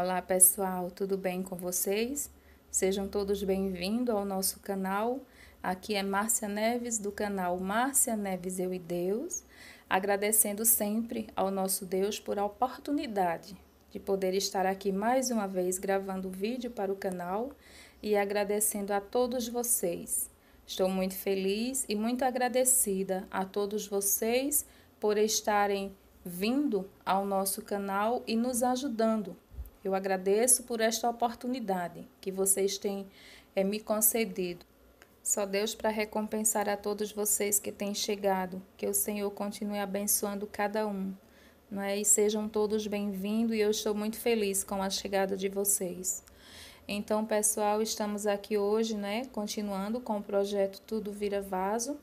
Olá pessoal, tudo bem com vocês? Sejam todos bem-vindos ao nosso canal. Aqui é Márcia Neves do canal Márcia Neves Eu e Deus, agradecendo sempre ao nosso Deus por a oportunidade de poder estar aqui mais uma vez gravando vídeo para o canal e agradecendo a todos vocês. Estou muito feliz e muito agradecida a todos vocês por estarem vindo ao nosso canal e nos ajudando eu agradeço por esta oportunidade que vocês têm é, me concedido. Só Deus para recompensar a todos vocês que têm chegado, que o Senhor continue abençoando cada um. Não é? E sejam todos bem-vindos e eu estou muito feliz com a chegada de vocês. Então, pessoal, estamos aqui hoje, né, continuando com o projeto Tudo Vira Vaso.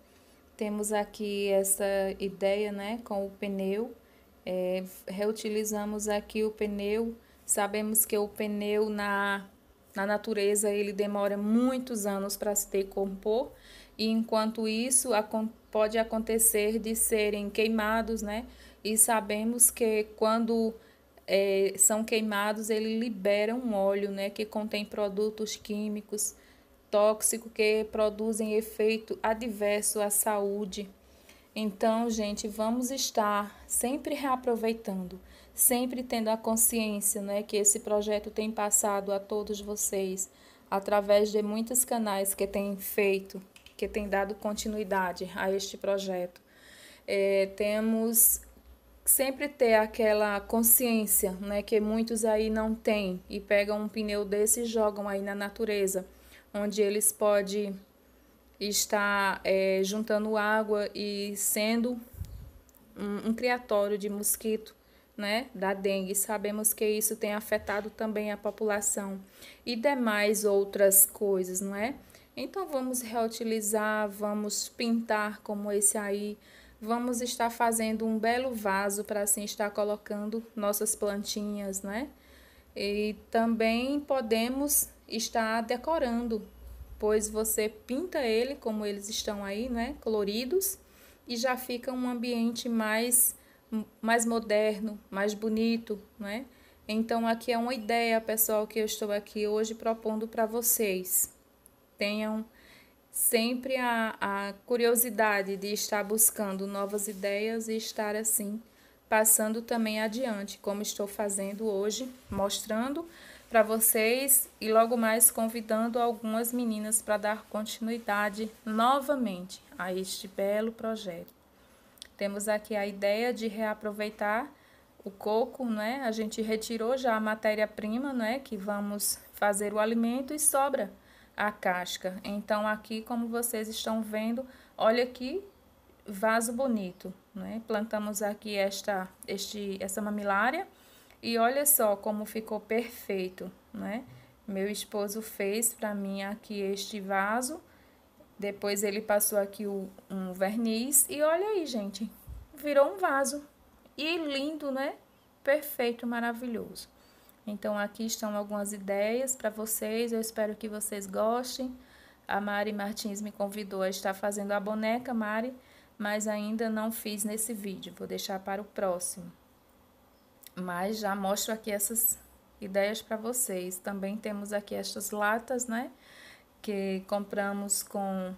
Temos aqui essa ideia, né, com o pneu. É, reutilizamos aqui o pneu Sabemos que o pneu na, na natureza ele demora muitos anos para se decompor e enquanto isso pode acontecer de serem queimados, né? E sabemos que quando é, são queimados ele libera um óleo, né? Que contém produtos químicos tóxicos que produzem efeito adverso à saúde. Então, gente, vamos estar sempre reaproveitando sempre tendo a consciência né, que esse projeto tem passado a todos vocês através de muitos canais que têm feito, que têm dado continuidade a este projeto. É, temos sempre ter aquela consciência, né, que muitos aí não têm e pegam um pneu desse e jogam aí na natureza, onde eles podem estar é, juntando água e sendo um, um criatório de mosquito né, da dengue. Sabemos que isso tem afetado também a população e demais outras coisas, não é? Então vamos reutilizar, vamos pintar como esse aí, vamos estar fazendo um belo vaso para assim estar colocando nossas plantinhas, né? E também podemos estar decorando, pois você pinta ele como eles estão aí, né, coloridos, e já fica um ambiente mais mais moderno, mais bonito, né? Então aqui é uma ideia, pessoal, que eu estou aqui hoje propondo para vocês. Tenham sempre a, a curiosidade de estar buscando novas ideias e estar assim passando também adiante, como estou fazendo hoje, mostrando para vocês e logo mais convidando algumas meninas para dar continuidade novamente a este belo projeto. Temos aqui a ideia de reaproveitar o coco, né? A gente retirou já a matéria-prima, né? Que vamos fazer o alimento e sobra a casca. Então, aqui, como vocês estão vendo, olha aqui, vaso bonito, né? Plantamos aqui esta, este, essa mamilária e olha só como ficou perfeito, né? Meu esposo fez para mim aqui este vaso depois ele passou aqui o, um verniz e olha aí, gente, virou um vaso. E lindo, né? Perfeito, maravilhoso. Então aqui estão algumas ideias para vocês, eu espero que vocês gostem. A Mari Martins me convidou a estar fazendo a boneca, Mari, mas ainda não fiz nesse vídeo, vou deixar para o próximo. Mas já mostro aqui essas ideias para vocês. Também temos aqui estas latas, né? que compramos com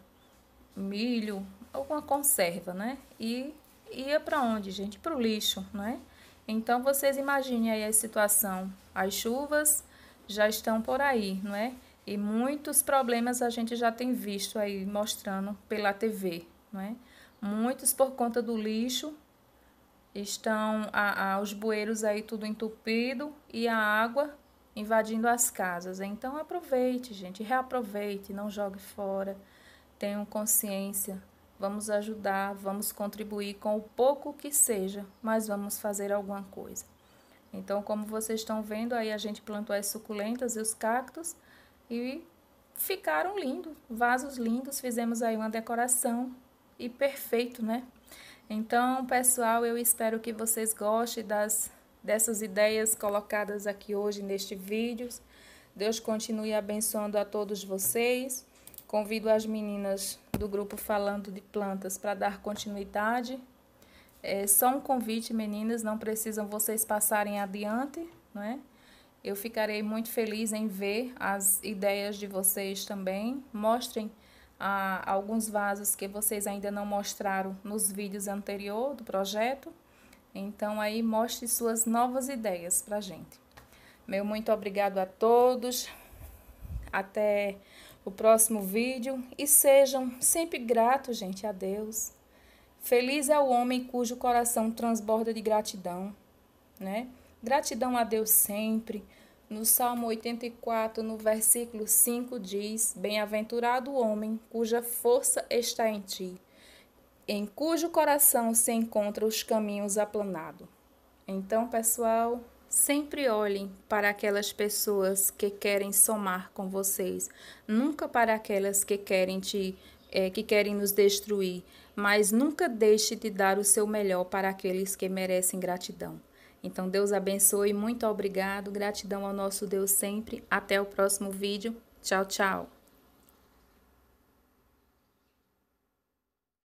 milho, alguma conserva, né? E ia para onde, gente? Para o lixo, né? Então vocês imaginem aí a situação. As chuvas já estão por aí, não é? E muitos problemas a gente já tem visto aí mostrando pela TV, não é? Muitos por conta do lixo estão a, a, os bueiros aí tudo entupido e a água invadindo as casas. Então aproveite, gente, reaproveite, não jogue fora. Tenham consciência, vamos ajudar, vamos contribuir com o pouco que seja, mas vamos fazer alguma coisa. Então, como vocês estão vendo, aí a gente plantou as suculentas e os cactos e ficaram lindos, vasos lindos, fizemos aí uma decoração e perfeito, né? Então, pessoal, eu espero que vocês gostem das dessas ideias colocadas aqui hoje neste vídeo. Deus continue abençoando a todos vocês. Convido as meninas do grupo Falando de Plantas para dar continuidade. É só um convite, meninas, não precisam vocês passarem adiante, não é? Eu ficarei muito feliz em ver as ideias de vocês também. Mostrem a ah, alguns vasos que vocês ainda não mostraram nos vídeos anterior do projeto. Então aí mostre suas novas ideias a gente. Meu muito obrigado a todos. Até o próximo vídeo e sejam sempre gratos, gente, a Deus. Feliz é o homem cujo coração transborda de gratidão, né? Gratidão a Deus sempre. No Salmo 84, no versículo 5 diz: Bem-aventurado o homem cuja força está em ti em cujo coração se encontram os caminhos aplanados. Então, pessoal, sempre olhem para aquelas pessoas que querem somar com vocês, nunca para aquelas que querem te é, que querem nos destruir, mas nunca deixe de dar o seu melhor para aqueles que merecem gratidão. Então, Deus abençoe, muito obrigado, gratidão ao nosso Deus sempre. Até o próximo vídeo. Tchau, tchau.